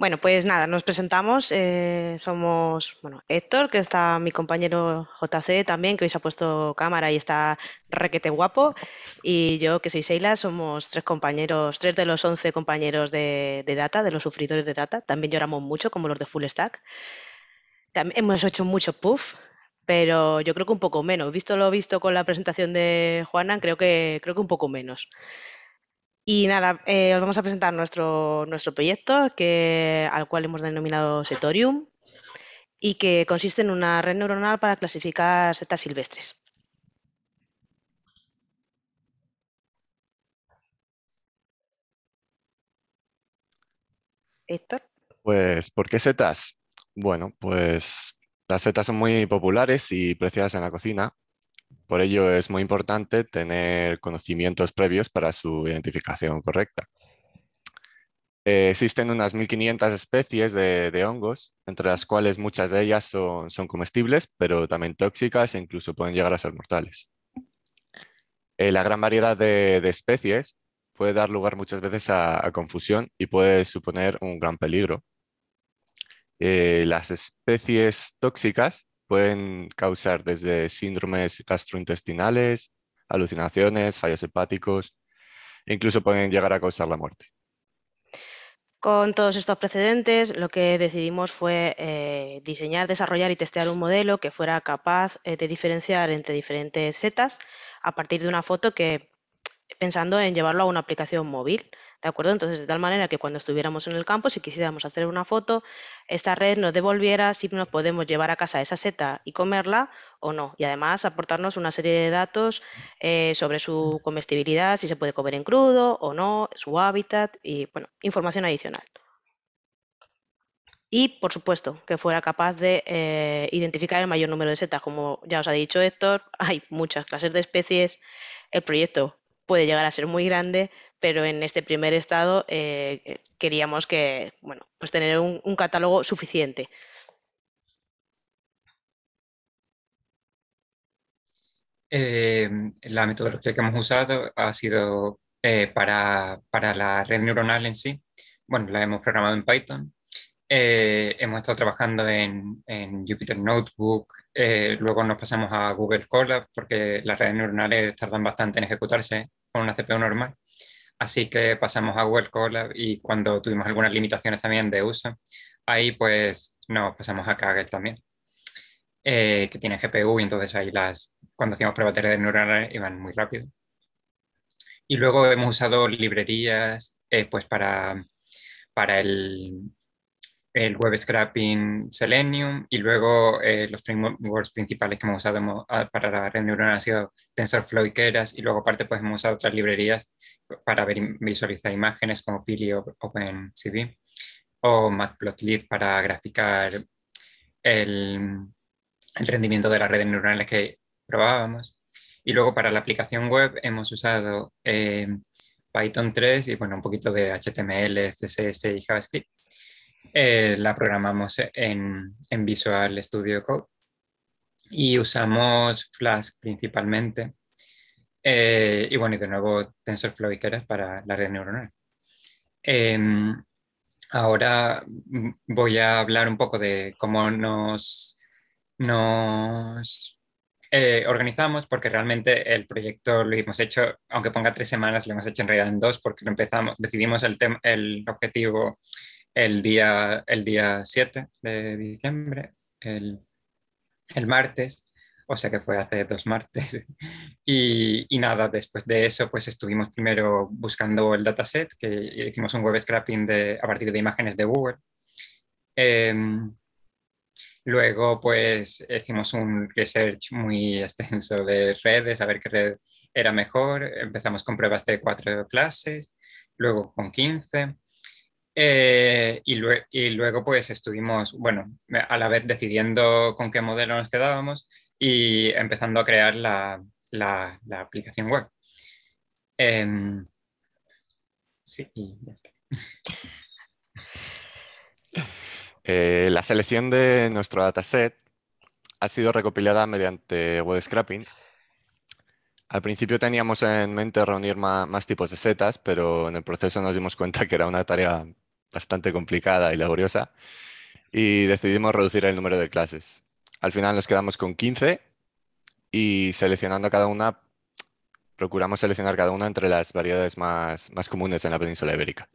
Bueno, pues nada, nos presentamos. Eh, somos, bueno, Héctor, que está mi compañero JC también, que hoy se ha puesto cámara y está requete guapo. Y yo, que soy Seila, somos tres compañeros, tres de los once compañeros de, Data, de los sufridores de Data. También lloramos mucho, como los de Full Stack. También hemos hecho mucho puff, pero yo creo que un poco menos. Visto lo visto con la presentación de Juana, creo que, creo que un poco menos. Y nada, eh, os vamos a presentar nuestro, nuestro proyecto, que, al cual hemos denominado Setorium, y que consiste en una red neuronal para clasificar setas silvestres. Héctor. Pues, ¿por qué setas? Bueno, pues las setas son muy populares y preciadas en la cocina, por ello es muy importante tener conocimientos previos para su identificación correcta. Eh, existen unas 1.500 especies de, hongos, entre las cuales muchas de ellas son, comestibles, pero también tóxicas e incluso pueden llegar a ser mortales. Eh, la gran variedad de, especies puede dar lugar muchas veces a, confusión y puede suponer un gran peligro. Eh, las especies tóxicas Pueden causar desde síndromes gastrointestinales, alucinaciones, fallos hepáticos, incluso pueden llegar a causar la muerte. Con todos estos precedentes, lo que decidimos fue eh, diseñar, desarrollar y testear un modelo que fuera capaz eh, de diferenciar entre diferentes setas a partir de una foto que pensando en llevarlo a una aplicación móvil. ¿De acuerdo? Entonces, de tal manera que cuando estuviéramos en el campo, si quisiéramos hacer una foto, esta red nos devolviera si nos podemos llevar a casa esa seta y comerla o no. Y además aportarnos una serie de datos eh, sobre su comestibilidad, si se puede comer en crudo o no, su hábitat y, bueno, información adicional. Y, por supuesto, que fuera capaz de eh, identificar el mayor número de setas. Como ya os ha dicho Héctor, hay muchas clases de especies. El proyecto puede llegar a ser muy grande, pero en este primer estado eh, eh, queríamos que, bueno, pues tener un, catálogo suficiente. Em, la metodología que hemos usado ha sido eh, para, la red neuronal en sí. Bueno, la hemos programado en Python. hemos estado trabajando en, en Jupyter Notebook. luego nos pasamos a Google Colab porque las redes neuronales tardan bastante en ejecutarse con una CPU normal. Así que pasamos a Google Colab y cuando tuvimos algunas limitaciones también de uso, ahí pues nos pasamos a Kaggle también, eh, que tiene GPU y entonces ahí las, cuando hacíamos pruebas de redes iban muy rápido. Y luego hemos usado librerías eh, pues para, para el, el web scrapping Selenium y luego eh, los frameworks principales que hemos usado ah, para la red neuronal han sido TensorFlow y Keras y luego aparte pues hemos usado otras librerías para visualizar imágenes como Pili o OpenCV o Matplotlib para graficar el, rendimiento de las redes neuronales que probábamos y luego para la aplicación web hemos usado eh, Python 3 y bueno un poquito de HTML, CSS y JavaScript eh, la programamos en, Visual Studio Code y usamos Flask principalmente. Eh, y bueno, y de nuevo TensorFlow y Keras para la red neuronal. Em, ahora voy a hablar un poco de cómo nos, nos eh, organizamos, porque realmente el proyecto lo hemos hecho, aunque ponga tres semanas, lo hemos hecho en realidad en dos, porque empezamos, decidimos el, el objetivo el día, el día 7 de diciembre, el, martes, o sea que fue hace dos martes. Y, nada, después de eso, pues estuvimos primero buscando el dataset, que hicimos un web scrapping de, a partir de imágenes de Google. Em, luego, pues hicimos un research muy extenso de redes, a ver qué red era mejor. Empezamos con pruebas de cuatro clases, luego con 15 eh, y, luego pues estuvimos, bueno, a la vez decidiendo con qué modelo nos quedábamos y empezando a crear la, aplicación web. Em, sí, eh, la selección de nuestro dataset ha sido recopilada mediante web scrapping. Al principio teníamos en mente reunir más, tipos de setas, pero en el proceso nos dimos cuenta que era una tarea bastante complicada y laboriosa y decidimos reducir el número de clases. Al final nos quedamos con 15 y seleccionando cada una, procuramos seleccionar cada una entre las variedades más, más comunes en la península ibérica.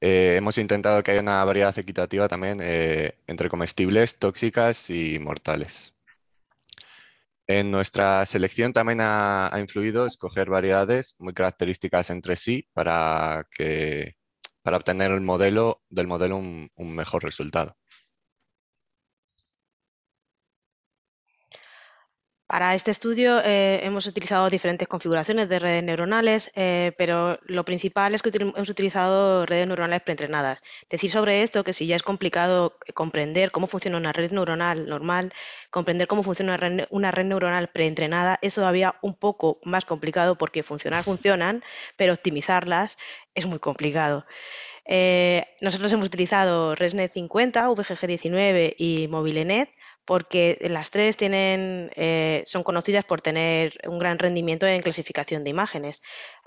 Eh, hemos intentado que haya una variedad equitativa también eh, entre comestibles, tóxicas y mortales. En nuestra selección también ha influido escoger variedades muy características entre sí para que para obtener el modelo, del modelo un, un mejor resultado. Para este estudio eh, hemos utilizado diferentes configuraciones de redes neuronales, eh, pero lo principal es que hemos utilizado redes neuronales preentrenadas. Decir sobre esto que si ya es complicado eh, comprender cómo funciona una red neuronal normal, comprender cómo funciona una red, neuronal preentrenada es todavía un poco más complicado porque funcionar funcionan, pero optimizarlas es muy complicado. nosotros hemos utilizado ResNet 50, VGG19 y MobileNet porque las tres tienen, eh, son conocidas por tener un gran rendimiento en clasificación de imágenes.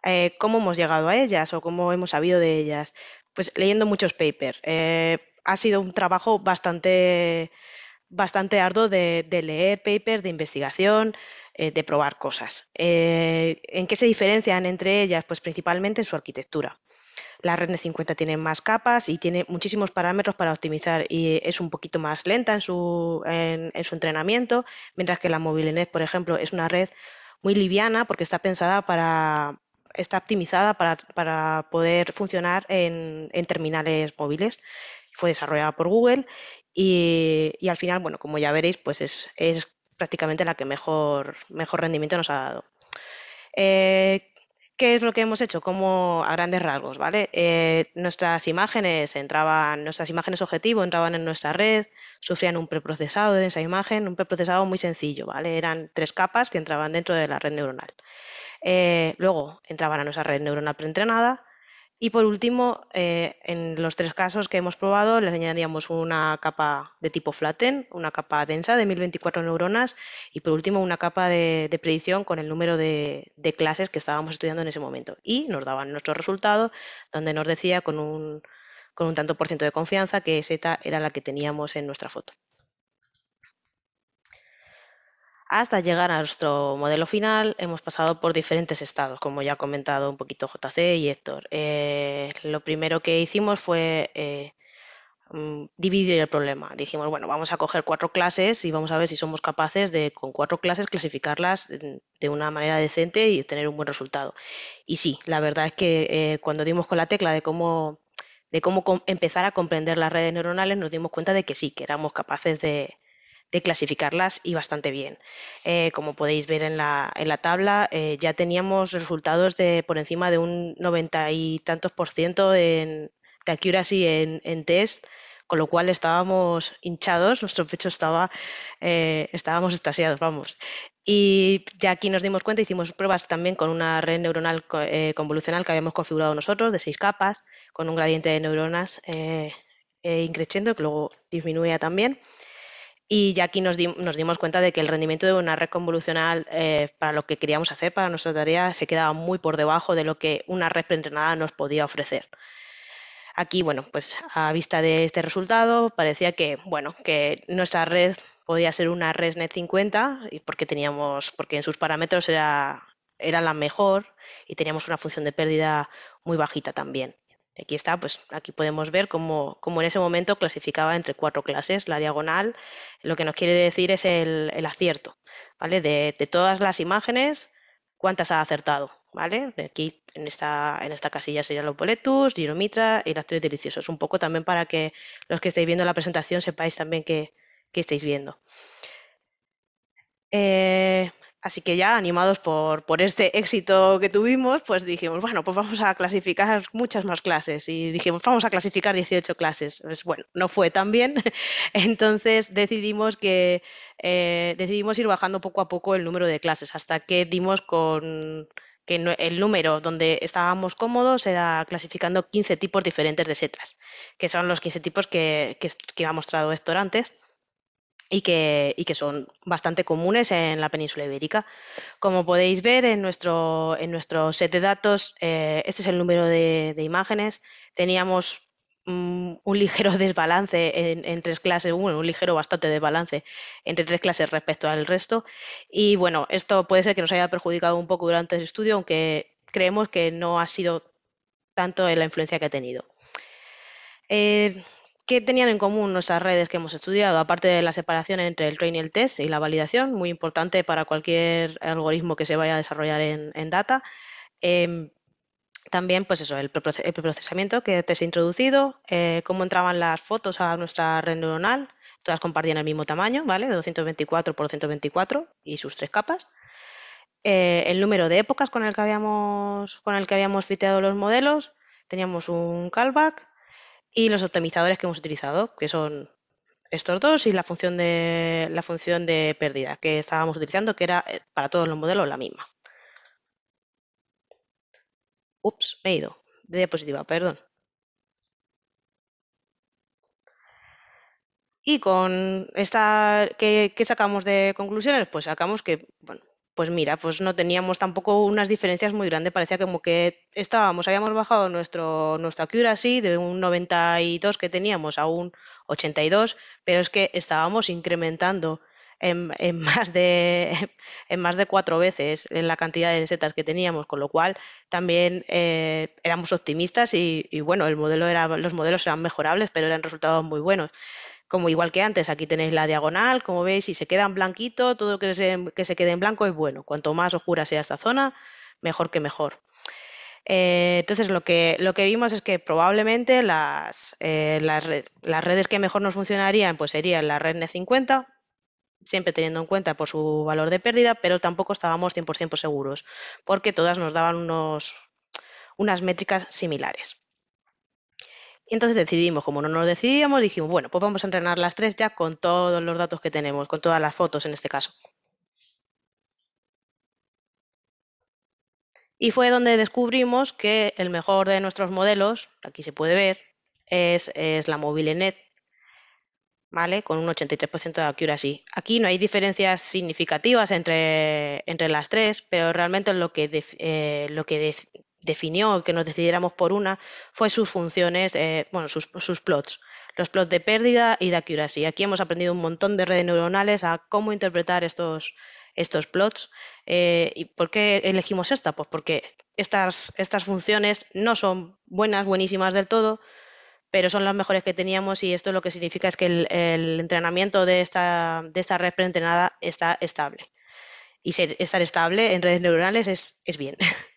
Eh, ¿Cómo hemos llegado a ellas o cómo hemos sabido de ellas? Pues leyendo muchos papers. Eh, ha sido un trabajo bastante, bastante arduo de leer papers, de investigación, de probar cosas. ¿En qué se diferencian entre ellas? Pues principalmente en su arquitectura. La red de 50 tiene más capas y tiene muchísimos parámetros para optimizar y es un poquito más lenta en su, entrenamiento, mientras que la MobileNet, por ejemplo, es una red muy liviana porque está pensada para está optimizada para, poder funcionar en, terminales móviles. Fue desarrollada por Google y, al final, bueno, como ya veréis, pues es, prácticamente la que mejor, mejor rendimiento nos ha dado. Eh, ¿Qué es lo que hemos hecho? Como a grandes rasgos, ¿vale? Eh, nuestras imágenes entraban, nuestras imágenes objetivo entraban en nuestra red, sufrían un preprocesado de esa imagen, un preprocesado muy sencillo, ¿vale? Eran tres capas que entraban dentro de la red neuronal. Eh, luego entraban a nuestra red neuronal preentrenada, y por último, eh, en los tres casos que hemos probado, les añadíamos una capa de tipo flatten, una capa densa de 1024 neuronas y por último una capa de, predicción con el número de, clases que estábamos estudiando en ese momento. Y nos daban nuestro resultado, donde nos decía con un, con un tanto por ciento de confianza que Z era la que teníamos en nuestra foto. Hasta llegar a nuestro modelo final hemos pasado por diferentes estados, como ya ha comentado un poquito JC y Héctor. Eh, lo primero que hicimos fue eh, mm, dividir el problema. Dijimos, bueno, vamos a coger cuatro clases y vamos a ver si somos capaces de con cuatro clases clasificarlas mm, de una manera decente y tener un buen resultado. Y sí, la verdad es que eh, cuando dimos con la tecla de cómo, de cómo empezar a comprender las redes neuronales, nos dimos cuenta de que sí, que éramos capaces de, de clasificarlas y bastante bien. Eh, como podéis ver en la, tabla, eh, ya teníamos resultados de por encima de un 90 y tantos por ciento en, de accuracy en, test, con lo cual estábamos hinchados, nuestro pecho estaba, eh, estábamos estasiados, vamos. Y ya aquí nos dimos cuenta, hicimos pruebas también con una red neuronal convolucional que habíamos configurado nosotros, de seis capas, con un gradiente de neuronas eh, increciendo, que luego disminuía también y ya aquí nos, dimos cuenta de que el rendimiento de una red convolucional eh, para lo que queríamos hacer, para nuestra tarea, se quedaba muy por debajo de lo que una red preentrenada nos podía ofrecer. Aquí, bueno, pues a vista de este resultado, parecía que, bueno, que nuestra red podía ser una ResNet 50 porque teníamos, porque en sus parámetros era la mejor y teníamos una función de pérdida muy bajita también. Aquí está, pues aquí podemos ver cómo, en ese momento clasificaba entre cuatro clases. La diagonal lo que nos quiere decir es el, acierto, ¿vale? De, todas las imágenes, cuántas ha acertado, ¿vale? Aquí en esta, en esta casilla serían los boletus, giromitra y las tres deliciosos. Un poco también para que los que estáis viendo la presentación sepáis también qué estáis viendo. Eh, Así que ya animados por, este éxito que tuvimos, pues dijimos, bueno, pues vamos a clasificar muchas más clases. Y dijimos, vamos a clasificar 18 clases. Pues bueno, no fue tan bien. Entonces decidimos que eh, decidimos ir bajando poco a poco el número de clases, hasta que dimos con que el número donde estábamos cómodos era clasificando 15 tipos diferentes de setas, que son los 15 tipos que, que, que ha mostrado Héctor antes y que, que, son bastante comunes en la península ibérica. Como podéis ver en nuestro, en set de datos, eh, este es el número de, imágenes. Teníamos mm, un ligero desbalance en, tres clases, bueno, un ligero bastante desbalance entre tres clases respecto al resto. Y bueno, esto puede ser que nos haya perjudicado un poco durante el estudio, aunque creemos que no ha sido tanto en la influencia que ha tenido. Eh, ¿Qué tenían en común nuestras redes que hemos estudiado? Aparte de la separación entre el train y el test y la validación, muy importante para cualquier algoritmo que se vaya a desarrollar en, data. Em, también, pues eso, el preprocesamiento que te he introducido, eh, cómo entraban las fotos a nuestra red neuronal, todas compartían el mismo tamaño, ¿vale? De 224 por 224 y sus tres capas. Eh, el número de épocas con el que habíamos con el que habíamos fiteado los modelos, teníamos un callback, y los optimizadores que hemos utilizado, que son estos dos y la función de la función de pérdida que estábamos utilizando, que era eh, para todos los modelos la misma. Ups, me he ido. De diapositiva, perdón. Y con esta que sacamos de conclusiones, pues sacamos que, bueno, pues mira, pues no teníamos tampoco unas diferencias muy grandes, parecía como que estábamos, habíamos bajado nuestro, cura accuracy de un 92 que teníamos a un 82, pero es que estábamos incrementando en, más de, en más de cuatro veces en la cantidad de setas que teníamos, con lo cual también eh, éramos optimistas y, y, bueno, el modelo era, los modelos eran mejorables, pero eran resultados muy buenos como igual que antes, aquí tenéis la diagonal, como veis, si se queda en blanquito, todo que se, que se quede en blanco es bueno. Cuanto más oscura sea esta zona, mejor que mejor. Eh, entonces, lo que, lo que vimos es que probablemente las, eh, las, redes que mejor nos funcionarían pues serían la red n 50 siempre teniendo en cuenta por su valor de pérdida, pero tampoco estábamos 100% seguros, porque todas nos daban unos, unas métricas similares. Y entonces decidimos, como no nos decidíamos, dijimos, bueno, pues vamos a entrenar las tres ya con todos los datos que tenemos, con todas las fotos en este caso. Y fue donde descubrimos que el mejor de nuestros modelos, aquí se puede ver, es, es la MobileNet, ¿vale? Con un 83% de accuracy. Aquí no hay diferencias significativas entre, entre las tres, pero realmente lo que, eh, lo que definió que nos decidiéramos por una fue sus funciones, eh, bueno, sus, plots, los plots de pérdida y de accuracy. Aquí hemos aprendido un montón de redes neuronales a cómo interpretar estos, estos plots. Eh, ¿Y por qué elegimos esta? Pues porque estas, estas funciones no son buenas, buenísimas del todo, pero son las mejores que teníamos y esto lo que significa es que el, entrenamiento de esta, de esta red preentrenada está estable. Y estar estable en redes neuronales es, es bien.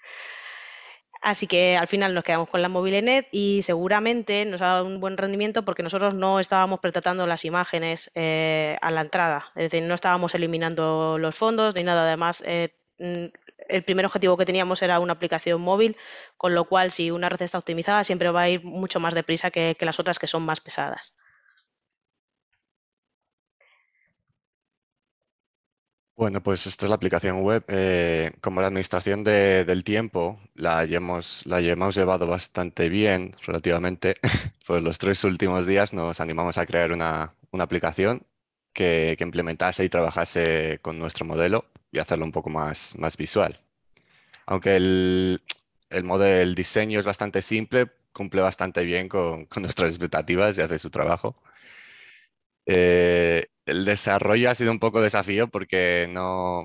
Así que al final nos quedamos con la móvil net y seguramente nos ha dado un buen rendimiento porque nosotros no estábamos pretratando las imágenes eh, a la entrada, es decir, no estábamos eliminando los fondos ni nada. Además, eh, mm, el primer objetivo que teníamos era una aplicación móvil, con lo cual si una red está optimizada siempre va a ir mucho más deprisa que las otras que son más pesadas. Bueno, pues esta es la aplicación web. Eh, como la administración de, del tiempo la hemos, la hemos llevado bastante bien, relativamente, pues los tres últimos días nos animamos a crear una, aplicación que, implementase y trabajase con nuestro modelo y hacerlo un poco más, más visual. Aunque el, diseño es bastante simple, cumple bastante bien con, nuestras expectativas y hace su trabajo. Eh, el desarrollo ha sido un poco desafío porque no,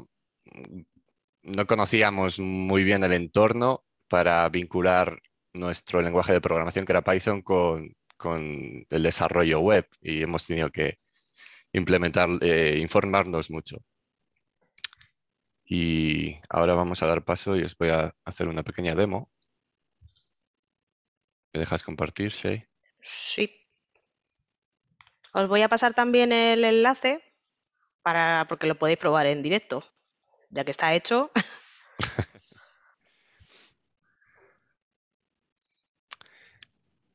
no conocíamos muy bien el entorno para vincular nuestro lenguaje de programación, que era Python, con, el desarrollo web y hemos tenido que implementar, eh, informarnos mucho. Y ahora vamos a dar paso y os voy a hacer una pequeña demo. ¿Me dejas compartir, Shay? Sí. Os voy a pasar también el enlace para porque lo podéis probar en directo, ya que está hecho.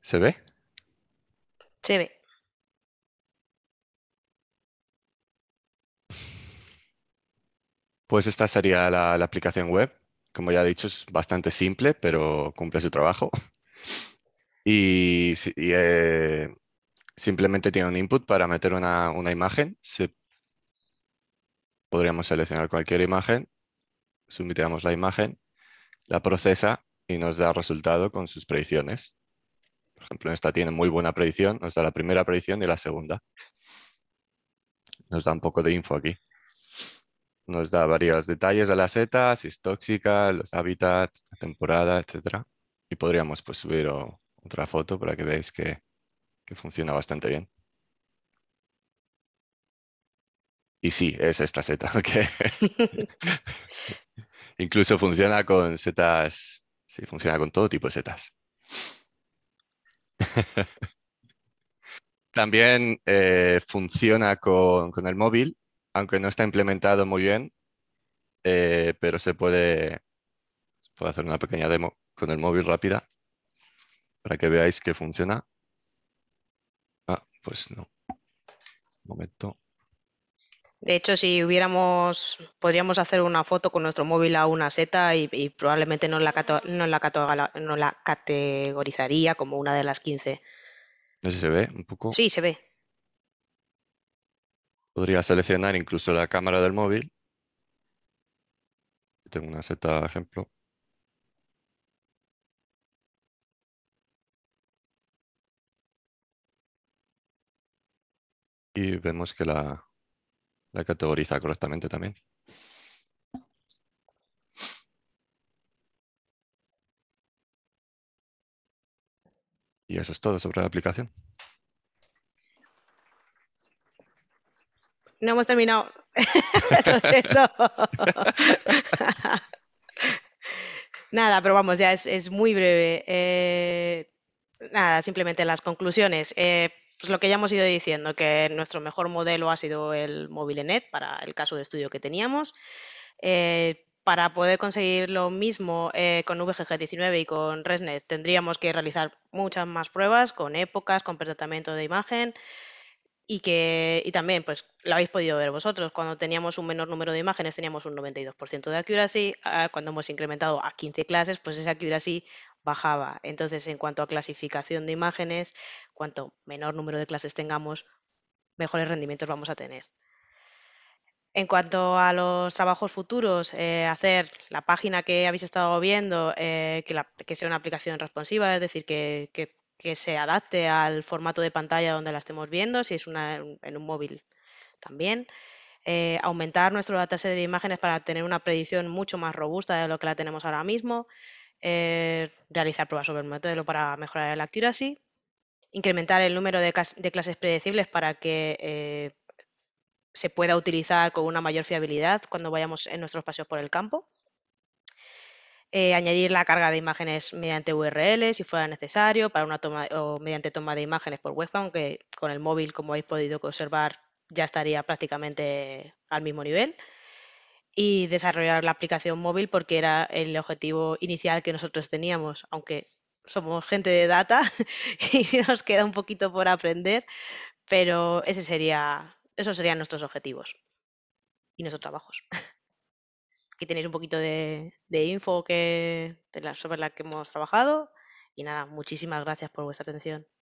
¿Se ve? Se ve. Pues esta sería la, aplicación web. Como ya he dicho, es bastante simple, pero cumple su trabajo. Y, eh, Simplemente tiene un input para meter una, imagen. Podríamos seleccionar cualquier imagen, Submitamos la imagen, la procesa y nos da resultado con sus predicciones. Por ejemplo, esta tiene muy buena predicción, nos da la primera predicción y la segunda. Nos da un poco de info aquí. Nos da varios detalles de la seta, si es tóxica, los hábitats, la temporada, etc. Y podríamos pues, subir otra foto para que veáis que funciona bastante bien. Y sí, es esta seta. incluso funciona con setas, sí, funciona con todo tipo de setas. También eh, funciona con, el móvil, aunque no está implementado muy bien, eh, pero se puede, se puede hacer una pequeña demo con el móvil rápida para que veáis que funciona pues no. Momento. De hecho, si hubiéramos, podríamos hacer una foto con nuestro móvil a una seta y, probablemente no la, categorizaría como una de las 15. No sé si se ve un poco. Sí, se ve. Podría seleccionar incluso la cámara del móvil. Tengo una seta, ejemplo. y vemos que la, categoriza correctamente también. Y eso es todo sobre la aplicación. No hemos terminado. nada, pero vamos, ya es, muy breve. Eh, nada, simplemente las conclusiones. Eh, pues lo que ya hemos ido diciendo, que nuestro mejor modelo ha sido el Mobilenet para el caso de estudio que teníamos. Eh, para poder conseguir lo mismo eh, con VGG19 y con ResNet tendríamos que realizar muchas más pruebas con épocas, con tratamiento de imagen y que y también pues lo habéis podido ver vosotros cuando teníamos un menor número de imágenes teníamos un 92% de accuracy ah, cuando hemos incrementado a 15 clases pues esa accuracy bajaba. Entonces, en cuanto a clasificación de imágenes, cuanto menor número de clases tengamos, mejores rendimientos vamos a tener. En cuanto a los trabajos futuros, eh, hacer la página que habéis estado viendo, eh, que, sea una aplicación responsiva, es decir, que, se adapte al formato de pantalla donde la estemos viendo, si es en un móvil también. Eh, aumentar nuestro dataset de imágenes para tener una predicción mucho más robusta de lo que la tenemos ahora mismo. Eh, realizar pruebas sobre el modelo para mejorar el accuracy, incrementar el número de, clases predecibles para que eh, se pueda utilizar con una mayor fiabilidad cuando vayamos en nuestros paseos por el campo. Eh, añadir la carga de imágenes mediante URL si fuera necesario para una toma o mediante toma de imágenes por webcam, aunque con el móvil, como habéis podido observar, ya estaría prácticamente al mismo nivel y desarrollar la aplicación móvil porque era el objetivo inicial que nosotros teníamos, aunque somos gente de data y nos queda un poquito por aprender, pero ese sería, esos serían nuestros objetivos y nuestros trabajos. Aquí tenéis un poquito de, info que, sobre la que hemos trabajado y nada, muchísimas gracias por vuestra atención.